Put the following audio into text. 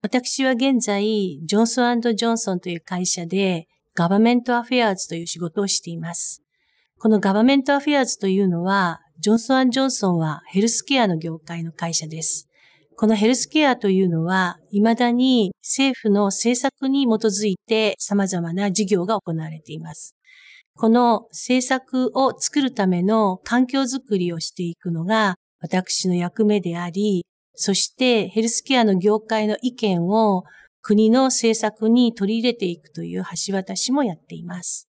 私は現在、ジョンソンジョンソンという会社で、ガバメントアフェアーズという仕事をしています。このガバメントアフェアーズというのは、ジョンソンジョンソンはヘルスケアの業界の会社です。このヘルスケアというのは、未だに政府の政策に基づいて様々な事業が行われています。この政策を作るための環境づくりをしていくのが私の役目であり、そしてヘルスケアの業界の意見を国の政策に取り入れていくという橋渡しもやっています。